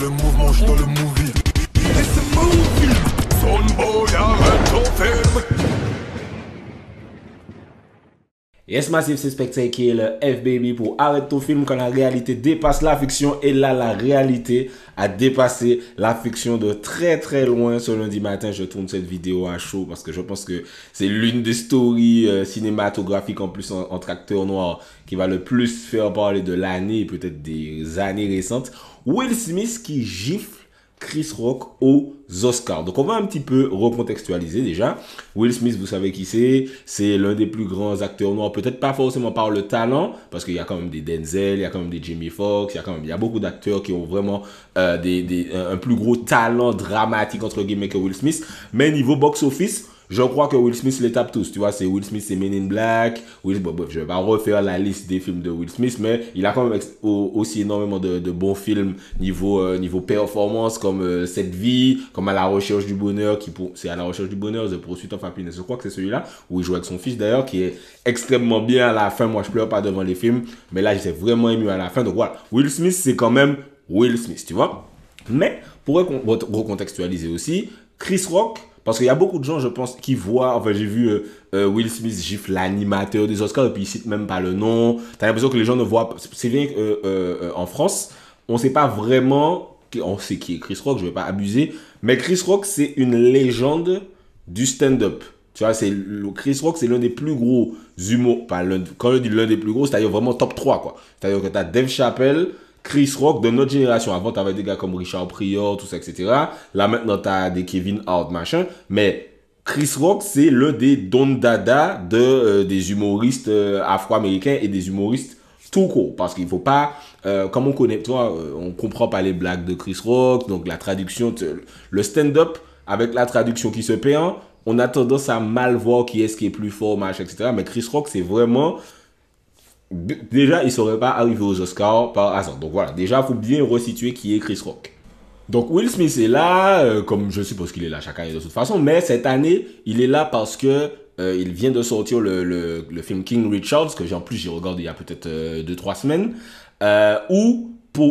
dans le mouvement, je dans le movie. It's a movie. Son boy, arrête ton film. Yes, Massive, c'est spectacle FBB pour arrêter ton film quand la réalité dépasse la fiction et là, la réalité a dépassé la fiction de très très loin. Ce lundi matin, je tourne cette vidéo à chaud parce que je pense que c'est l'une des stories euh, cinématographiques en plus entre acteurs noirs qui va le plus faire parler de l'année peut-être des années récentes. Will Smith qui gifle Chris Rock aux Oscars. Donc on va un petit peu recontextualiser déjà. Will Smith, vous savez qui c'est C'est l'un des plus grands acteurs noirs, peut-être pas forcément par le talent, parce qu'il y a quand même des Denzel, il y a quand même des Jimmy Fox, il y a quand même il y a beaucoup d'acteurs qui ont vraiment euh, un plus gros talent dramatique entre guillemets que Will Smith. Mais niveau box-office, je crois que Will Smith les tape tous. Tu vois, c'est Will Smith, c'est Men in Black. Will, je vais refaire la liste des films de Will Smith, mais il a quand même aussi énormément de, bons films niveau, euh, niveau performance, comme euh, Cette vie, comme À la recherche du bonheur, qui c'est À la recherche du bonheur, The Pursuit of Happiness. Je crois que c'est celui-là où il joue avec son fils d'ailleurs, qui est extrêmement bien à la fin. Moi, je pleure pas devant les films, mais là, j'étais vraiment ému à la fin. Donc voilà, Will Smith, c'est quand même Will Smith, tu vois. Mais pour recontextualiser aussi, Chris Rock, parce qu'il y a beaucoup de gens, je pense, qui voient, enfin j'ai vu euh, euh, Will Smith gifle l'animateur des Oscars et puis il cite même pas le nom. T'as l'impression que les gens ne voient pas. C'est bien qu'en euh, en France, on sait pas vraiment, on sait qui est Chris Rock, je vais pas abuser, mais Chris Rock c'est une légende du stand-up. Tu vois, c'est Chris Rock, c'est l'un des plus gros humours. Pas quand je dis l'un des plus gros, c'est-à-dire vraiment top 3, quoi. C'est-à-dire que tu as Dave Chappelle, Chris Rock de notre génération. Avant, t'avais des gars comme Richard Prior, tout ça, etc. Là, maintenant, t'as des Kevin Hart, machin. Mais Chris Rock, c'est le des don dada de, euh, des humoristes euh, afro-américains et des humoristes tout court. Parce qu'il faut pas, euh, comme on connaît, toi, on comprend pas les blagues de Chris Rock, donc la traduction, le stand-up avec la traduction qui se perd, hein, on a tendance à mal voir qui est-ce qui est plus fort, machin, etc. Mais Chris Rock, c'est vraiment déjà, il ne serait pas arrivé aux Oscars par hasard. Donc voilà, déjà, il faut bien resituer qui est Chris Rock. Donc Will Smith est là, euh, comme je suppose qu'il est là chaque année de toute façon, mais cette année, il est là parce que euh, il vient de sortir le, le, le film King Richards, que j'ai en plus j'ai regardé il y a peut-être 2-3 euh, semaines, euh, où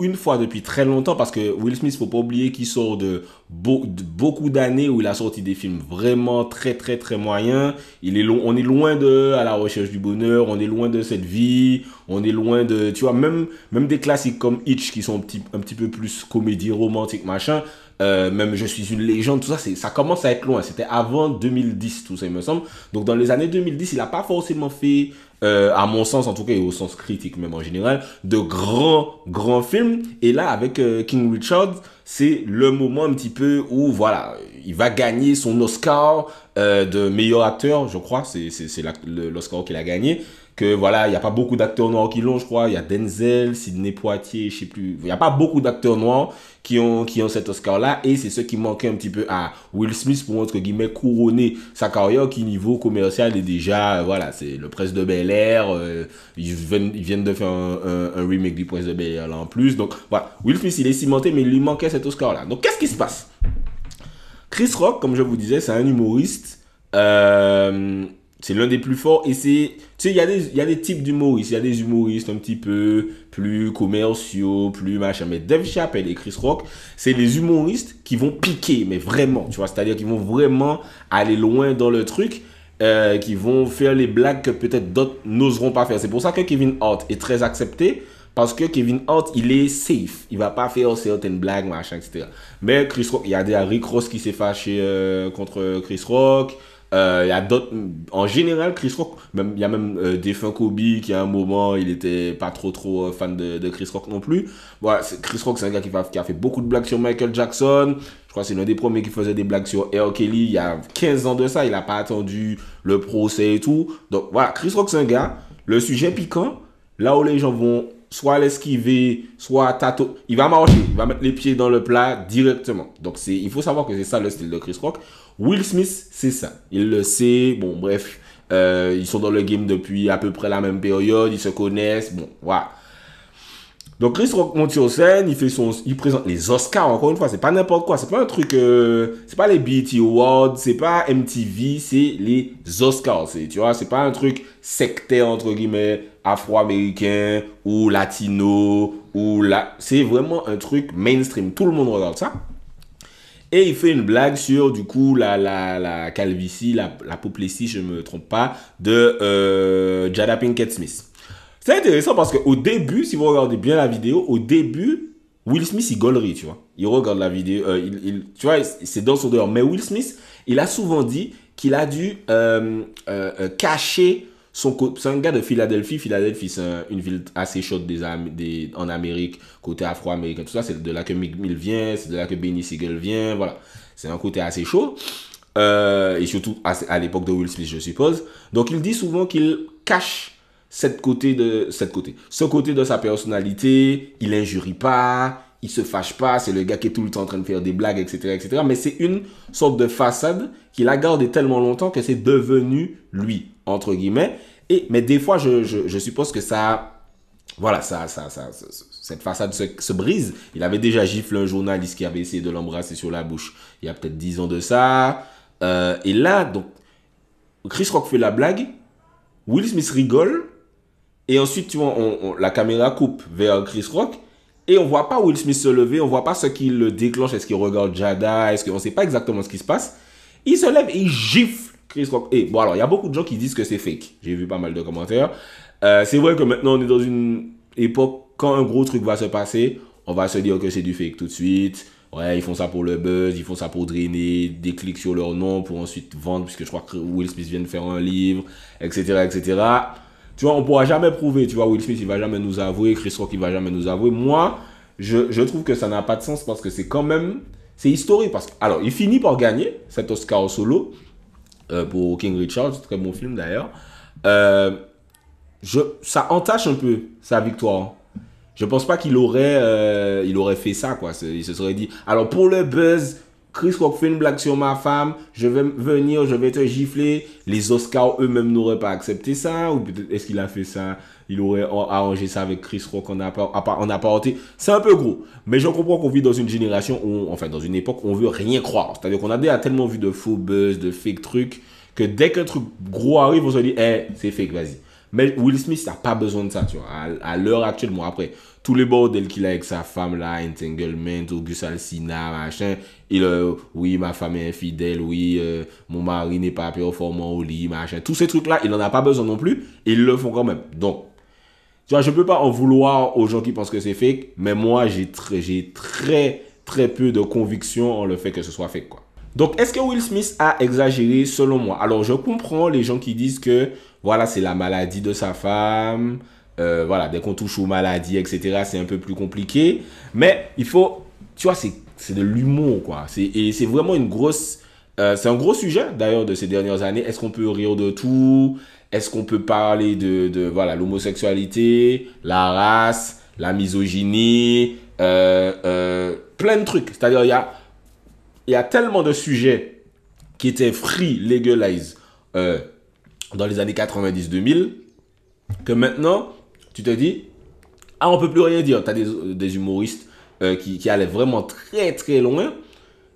une fois depuis très longtemps, parce que Will Smith, faut pas oublier qu'il sort de, beaucoup d'années où il a sorti des films vraiment très très très moyens. Il est long, on est loin de à la recherche du bonheur, on est loin de cette vie, on est loin de, tu vois, même même des classiques comme Hitch qui sont petit, un petit peu plus comédie romantique machin. Euh, même je suis une légende, tout ça, ça commence à être loin. C'était avant 2010, tout ça, il me semble. Donc dans les années 2010, il n'a pas forcément fait, euh, à mon sens en tout cas, et au sens critique même en général, de grands, grands films. Et là, avec euh, King Richard, c'est le moment un petit peu où, voilà, il va gagner son Oscar de meilleur acteur, je crois. C'est l'Oscar qu'il a gagné voilà, il n'y a pas beaucoup d'acteurs noirs qui l'ont, je crois. Il y a Denzel, Sidney Poitier, je sais plus. Il n'y a pas beaucoup d'acteurs noirs qui ont, qui ont cet Oscar-là. Et c'est ce qui manquait un petit peu à Will Smith pour, entre guillemets, couronner sa carrière qui, niveau commercial, est déjà, euh, voilà, c'est le Prince de Bel Air. Euh, ils, viennent, de faire un, remake du Prince de Bel Air là en plus. Donc voilà, Will Smith, il est cimenté, mais il lui manquait cet Oscar-là. Donc qu'est-ce qui se passe Chris Rock, comme je vous disais, c'est un humoriste. Euh, c'est l'un des plus forts. Et c'est. Tu sais, il y, a des, y des types d'humoristes. Il y a des humoristes un petit peu plus commerciaux, plus machin. Mais Dave Chappelle et Chris Rock, c'est les humoristes qui vont piquer, mais vraiment. Tu vois, c'est-à-dire qu'ils vont vraiment aller loin dans le truc. Euh, qui vont faire les blagues que peut-être d'autres n'oseront pas faire. C'est pour ça que Kevin Hart est très accepté. Parce que Kevin Hart, il est safe. Il va pas faire certaines blagues, machin, etc. Mais Chris Rock, il y a des Harry Cross qui s'est fâché euh, contre Chris Rock. Euh, y a d'autres. En général, Chris Rock, même il y a même euh, Défunt Kobe qui à un moment il était pas trop trop euh, fan de, Chris Rock non plus. Voilà, Chris Rock, c'est un gars qui, qui, a fait beaucoup de blagues sur Michael Jackson. Je crois que c'est l'un des premiers qui faisait des blagues sur R. Kelly il y a 15 ans de ça. Il n'a pas attendu le procès et tout. Donc voilà, Chris Rock, c'est un gars. Le sujet piquant, là où les gens vont soit l'esquiver, soit tato. Il va marcher, il va mettre les pieds dans le plat directement. Donc c'est, il faut savoir que c'est ça le style de Chris Rock. Will Smith, c'est ça. Il le sait. Bon, bref, euh, ils sont dans le game depuis à peu près la même période. Ils se connaissent. Bon, voilà. Donc Chris Rock monte sur scène, il fait son, il présente les Oscars encore une fois. C'est pas n'importe quoi, c'est pas un truc, euh, c'est pas les BET Awards, c'est pas MTV, c'est les Oscars. C'est, tu vois, c'est pas un truc sectaire entre guillemets, afro-américain ou latino ou là. C'est vraiment un truc mainstream. Tout le monde regarde ça. Et il fait une blague sur, du coup, la, la, la calvitie, la, la poplessie, je ne me trompe pas, de euh, Jada Pinkett Smith. C'est intéressant parce qu'au début, si vous regardez bien la vidéo, au début, Will Smith, il gaulerie, tu vois. Il regarde la vidéo, euh, il, il, tu vois, c'est dans son dehors. Mais Will Smith, il a souvent dit qu'il a dû euh, euh, cacher c'est un gars de Philadelphie. Philadelphie, c'est une ville assez chaude des, des, en Amérique, côté afro-américain, tout ça. C'est de là que Mick Mill vient, c'est de là que Benny Siegel vient, voilà. C'est un côté assez chaud. Euh, et surtout à, l'époque de Will Smith, je suppose. Donc, il dit souvent qu'il cache cette côté de, cette côté, ce côté de sa personnalité. Il injurie pas, il se fâche pas, c'est le gars qui est tout le temps en train de faire des blagues, etc., etc. Mais c'est une sorte de façade qu'il a gardé tellement longtemps que c'est devenu lui, entre guillemets. Et, mais des fois, je, suppose que ça, voilà, ça, ça, cette façade se, brise. Il avait déjà giflé un journaliste qui avait essayé de l'embrasser sur la bouche il y a peut-être 10 ans de ça. Euh, et là, donc, Chris Rock fait la blague, Will Smith rigole, et ensuite, tu vois, la caméra coupe vers Chris Rock, et on voit pas Will Smith se lever, on voit pas ce qui le déclenche. Est-ce qu'il regarde Jada Est-ce qu'on sait pas exactement ce qui se passe Il se lève et il gifle Chris Rock. Et bon, alors, il y a beaucoup de gens qui disent que c'est fake. J'ai vu pas mal de commentaires. Euh, c'est vrai que maintenant, on est dans une époque, quand un gros truc va se passer, on va se dire que c'est du fake tout de suite. Ouais, ils font ça pour le buzz, ils font ça pour drainer des clics sur leur nom pour ensuite vendre, puisque je crois que Will Smith vient de faire un livre, etc., etc. Tu vois, on pourra jamais prouver. Tu vois, Will Smith, il va jamais nous avouer. Chris Rock, il va jamais nous avouer. Moi, je, je trouve que ça n'a pas de sens parce que c'est quand même. C'est historique. Parce que, alors, il finit par gagner cet Oscar au solo euh, pour King Richard. c'est Très bon film d'ailleurs. Euh, je, ça entache un peu sa victoire. Je pense pas qu'il aurait, euh, il aurait fait ça, quoi. Il se serait dit, alors pour le buzz, Chris Rock fait une blague sur ma femme, je vais venir, je vais te gifler. Les Oscars eux-mêmes n'auraient pas accepté ça, ou peut-être est-ce qu'il a fait ça Il aurait arrangé ça avec Chris Rock en, apparenté. C'est un peu gros, mais je comprends qu'on vit dans une génération où, enfin, dans une époque où on veut rien croire. C'est-à-dire qu'on a déjà tellement vu de faux buzz, de fake trucs, que dès qu'un truc gros arrive, on se dit, hé, eh, c'est fake, vas-y. Mais Will Smith n'a pas besoin de ça, tu vois, à, l'heure actuelle, après tous les bordels qu'il a avec sa femme là, entanglement, Auguste Alcina, machin. Il, oui, ma femme est infidèle, oui, euh, mon mari n'est pas performant au lit, machin. Tous ces trucs-là, il n'en a pas besoin non plus, et ils le font quand même. Donc, tu vois, je ne peux pas en vouloir aux gens qui pensent que c'est fake, mais moi, j'ai très, très, très peu de conviction en le fait que ce soit fake, quoi. Donc, est-ce que Will Smith a exagéré selon moi Alors, je comprends les gens qui disent que, voilà, c'est la maladie de sa femme, euh, voilà, dès qu'on touche aux maladies, etc., c'est un peu plus compliqué. Mais il faut, tu vois, c'est de l'humour, quoi. Et c'est vraiment une grosse... Euh, c'est un gros sujet, d'ailleurs, de ces dernières années. Est-ce qu'on peut rire de tout Est-ce qu'on peut parler de, de voilà l'homosexualité, la race, la misogynie, euh, plein de trucs. C'est-à-dire, il y a, y a tellement de sujets qui étaient free, legalized dans les années 90-2000 que maintenant, tu te dis, ah, on peut plus rien dire. Tu as des, des humoristes euh, qui, qui, allaient vraiment très très loin.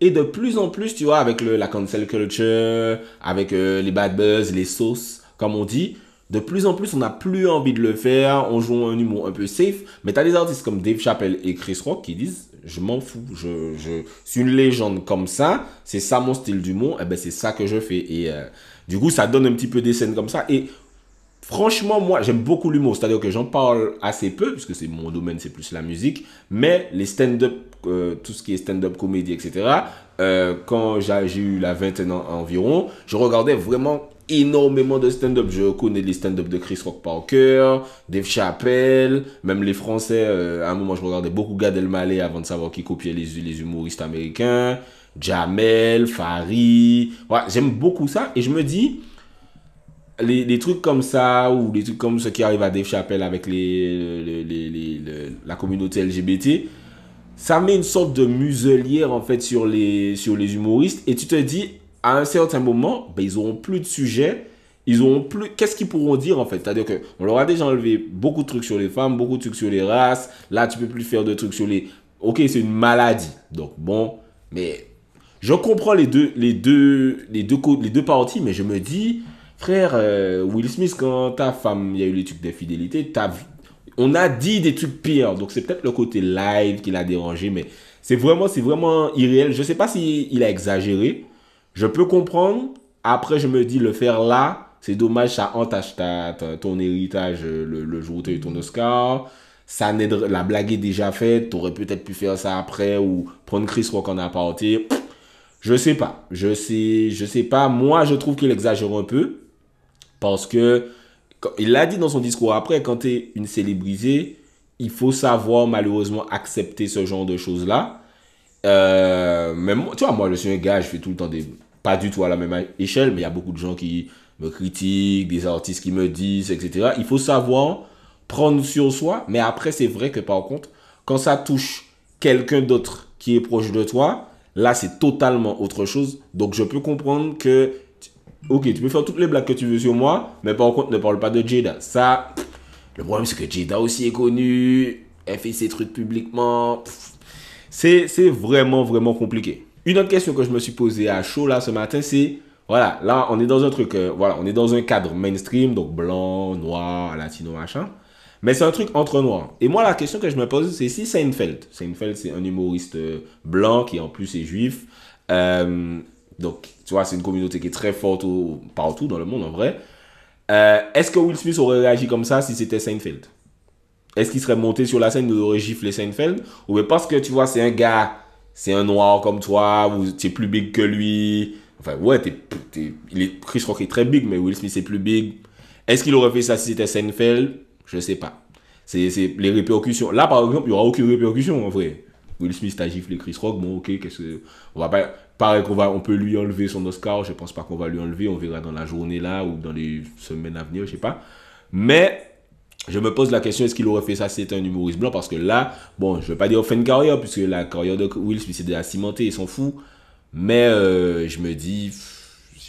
Et de plus en plus, tu vois, avec le, la cancel culture, avec euh, les bad buzz, les sauces, comme on dit, de plus en plus, on n'a plus envie de le faire. On joue un humour un peu safe. Mais tu as des artistes comme Dave Chappelle et Chris Rock qui disent Je m'en fous. Je, je suis une légende comme ça. C'est ça mon style d'humour. Et eh ben c'est ça que je fais. Et euh, du coup, ça donne un petit peu des scènes comme ça. Et Franchement, moi, j'aime beaucoup l'humour. C'est-à-dire que j'en parle assez peu, puisque c'est mon domaine, c'est plus la musique. Mais les stand-up, euh, tout ce qui est stand-up comédie, etc., euh, quand j'ai eu la vingtaine environ, je regardais vraiment énormément de stand-up. Je connais les stand-up de Chris Rock Parker, Dave Chappelle, même les Français. Euh, à un moment, je regardais beaucoup Gad Elmaleh avant de savoir qui copiait les, humoristes américains. Jamel, Farid. Voilà, j'aime beaucoup ça. Et je me dis les, trucs comme ça, ou les trucs comme ce qui arrive à Dave Chappelle avec les, les, les la communauté LGBT, ça met une sorte de muselière en fait sur les, sur les humoristes. Et tu te dis, à un certain moment, ben, ils n'auront plus de sujet. Ils auront plus. Qu'est-ce qu'ils pourront dire en fait C'est-à-dire qu'on leur a déjà enlevé beaucoup de trucs sur les femmes, beaucoup de trucs sur les races. Là, tu peux plus faire de trucs sur les. Ok, c'est une maladie. Donc bon, mais je comprends les deux, les deux, les deux, les deux parties, mais je me dis, Frère, euh, Will Smith, quand ta femme, il y a eu les trucs d'infidélité, on a dit des trucs pires. Donc c'est peut-être le côté live qui l'a dérangé, mais c'est vraiment, c'est vraiment irréel. Je ne sais pas s'il a exagéré. Je peux comprendre. Après, je me dis, le faire là, c'est dommage, ça entache ton héritage euh, le, jour où tu as eu ton Oscar. Ça la blague est déjà faite, tu aurais peut-être pu faire ça après ou prendre Chris Rock en aparté. Je sais pas, je sais, je sais pas. Moi, je trouve qu'il exagère un peu. Parce que, il l'a dit dans son discours après, quand tu es une célébrité, il faut savoir malheureusement accepter ce genre de choses-là. Euh, même, tu vois, moi, je suis un gars, je fais tout le temps des. Pas du tout à la même échelle, mais il y a beaucoup de gens qui me critiquent, des artistes qui me disent, etc. Il faut savoir prendre sur soi, mais après, c'est vrai que par contre, quand ça touche quelqu'un d'autre qui est proche de toi, là, c'est totalement autre chose. Donc, je peux comprendre que ok, tu peux faire toutes les blagues que tu veux sur moi, mais par contre, ne parle pas de Jada. Ça, le problème, c'est que Jada aussi est connue, elle fait ses trucs publiquement. C'est vraiment, vraiment compliqué. Une autre question que je me suis posée à chaud là ce matin, c'est voilà, là, on est dans un truc, euh, voilà, on est dans un cadre mainstream, donc blanc, noir, latino, machin. Mais c'est un truc entre noirs. Et moi, la question que je me pose, c'est si Seinfeld, Seinfeld, c'est un humoriste euh, blanc qui en plus est juif, euh, donc, tu vois, c'est une communauté qui est très forte partout dans le monde, en vrai. Euh, est-ce que Will Smith aurait réagi comme ça si c'était Seinfeld Est-ce qu'il serait monté sur la scène et aurait giflé Seinfeld Ou bien parce que, tu vois, c'est un gars, c'est un noir comme toi, tu es plus big que lui Enfin, ouais, il est, Chris Rock est très big, mais Will Smith est plus big. Est-ce qu'il aurait fait ça si c'était Seinfeld Je sais pas. C'est, les répercussions. Là, par exemple, il n'y aura aucune répercussion, en vrai. Will Smith a giflé Chris Rock, bon ok, qu'est-ce que... On va pas... Pareil qu'on va, on peut lui enlever son Oscar, je pense pas qu'on va lui enlever, on verra dans la journée là ou dans les semaines à venir, je sais pas. Mais je me pose la question, est-ce qu'il aurait fait ça c'est un humoriste blanc Parce que là, bon, je veux pas dire fin de carrière, puisque la carrière de Will Smith est déjà cimentée, il s'en fout. Mais euh, je me dis,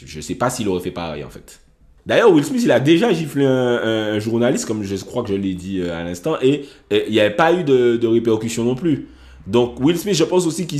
je sais pas s'il aurait fait pareil en fait. D'ailleurs, Will Smith, il a déjà giflé un, journaliste, comme je crois que je l'ai dit euh, à l'instant, et il n'y avait pas eu de, de répercussions non plus. Donc Will Smith, je pense aussi qu'il...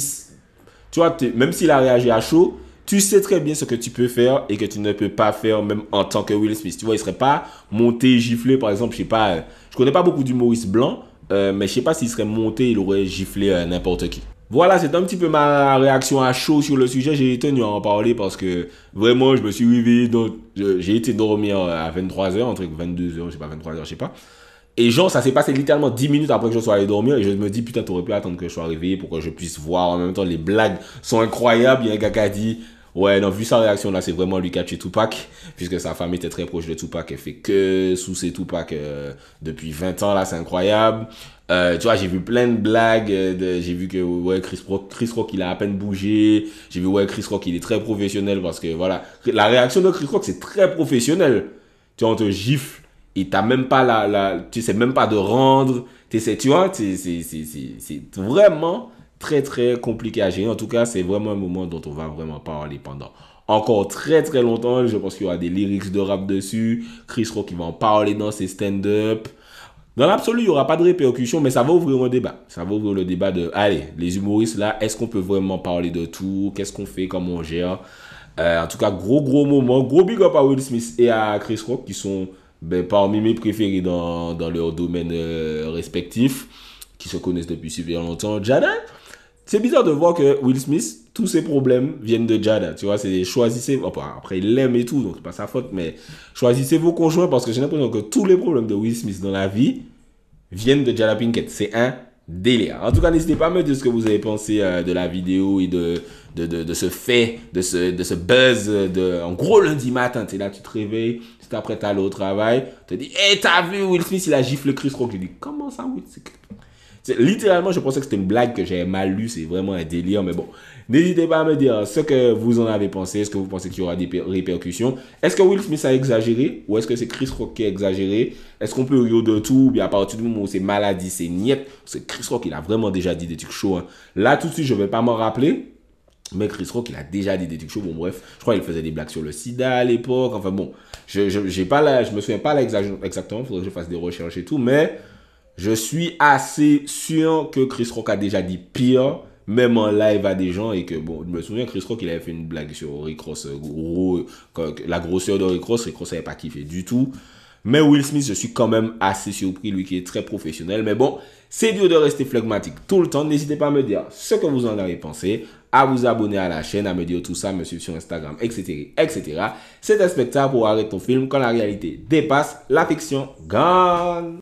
Tu vois, même s'il a réagi à chaud, tu sais très bien ce que tu peux faire et que tu ne peux pas faire même en tant que Will Smith. Tu vois, il ne serait pas monté, giflé, par exemple, je sais pas, euh, je connais pas beaucoup du blancs, Blanc, euh, mais je ne sais pas s'il serait monté, il aurait giflé euh, n'importe qui. Voilà, c'est un petit peu ma réaction à chaud sur le sujet. J'ai tenu à en parler parce que vraiment, je me suis réveillé, donc j'ai été dormir à 23h, entre 22h, je sais pas, 23h, je sais pas. Et genre, ça s'est passé littéralement 10 minutes après que je sois allé dormir. Et je me dis, putain, t'aurais pu attendre que je sois réveillé pour que je puisse voir. En même temps, les blagues sont incroyables. Il y a un gars qui a dit, ouais, non, vu sa réaction là, c'est vraiment lui qui a tué Tupac. Puisque sa femme était très proche de Tupac. Elle fait que sous ses Tupac euh, depuis 20 ans là, c'est incroyable. Euh, tu vois, j'ai vu plein de blagues. Euh, j'ai vu que ouais, Chris Rock, Chris Rock, il a à peine bougé. J'ai vu ouais, Chris Rock, il est très professionnel parce que voilà, la réaction de Chris Rock, c'est très professionnel. Tu vois, on te gifle t'as même pas la, tu sais même pas de rendre Tu sais, tu vois c'est vraiment très très compliqué à gérer en tout cas c'est vraiment un moment dont on va vraiment parler pendant encore très très longtemps je pense qu'il y aura des lyrics de rap dessus Chris Rock qui va en parler dans ses stand-up dans l'absolu, il n'y aura pas de répercussions, mais ça va ouvrir un débat. Ça va ouvrir le débat de, allez, les humoristes là, est-ce qu'on peut vraiment parler de tout Qu'est-ce qu'on fait Comment on gère euh, En tout cas, gros, gros moment. Gros big up à Will Smith et à Chris Rock qui sont ben, parmi mes préférés dans, dans leur domaine euh, respectif, qui se connaissent depuis super longtemps, Jada. C'est bizarre de voir que Will Smith, tous ses problèmes viennent de Jada. Tu vois, c'est choisissez. Oh, bah, après, il l'aime et tout, donc c'est pas sa faute, mais choisissez vos conjoints parce que j'ai l'impression que tous les problèmes de Will Smith dans la vie viennent de Jada Pinkett. C'est un délire. En tout cas, n'hésitez pas à me dire ce que vous avez pensé euh, de la vidéo et de, de, de, ce fait, de ce, de ce buzz. Euh, de, en gros, lundi matin, tu là, tu te réveilles, tu t'apprêtes à aller au travail, tu te dis, hé, eh, t'as vu Will Smith, il a giflé Chris Rock. Je dis, comment ça, Will Smith Littéralement, je pensais que c'était une blague que j'avais mal lu. C'est vraiment un délire. Mais bon, n'hésitez pas à me dire ce que vous en avez pensé. Est-ce que vous pensez qu'il y aura des répercussions Est-ce que Will Smith a exagéré Ou est-ce que c'est Chris Rock qui a exagéré Est-ce qu'on peut rire de tout Ou bien à partir du moment où c'est maladie, c'est niet C'est Chris Rock, il a vraiment déjà dit des trucs chauds. Hein. Là, tout de suite, je ne vais pas m'en rappeler. Mais Chris Rock, il a déjà dit des trucs chauds. Bon, bref, je crois qu'il faisait des blagues sur le sida à l'époque. Enfin bon, je, ne je me souviens pas là exactement. Il faudrait que je fasse des recherches et tout. Mais je suis assez sûr que Chris Rock a déjà dit pire, même en live à des gens. Et que, bon, je me souviens, Chris Rock, il avait fait une blague sur Rick Ross. Euh, la grosseur de Rick Ross, Rick Ross n'avait pas kiffé du tout. Mais Will Smith, je suis quand même assez surpris, lui qui est très professionnel. Mais bon, c'est dur de rester flegmatique tout le temps. N'hésitez pas à me dire ce que vous en avez pensé, à vous abonner à la chaîne, à me dire tout ça, me suivre sur Instagram, etc. etc. C'est un spectacle pour arrêter ton film quand la réalité dépasse la fiction. Gone!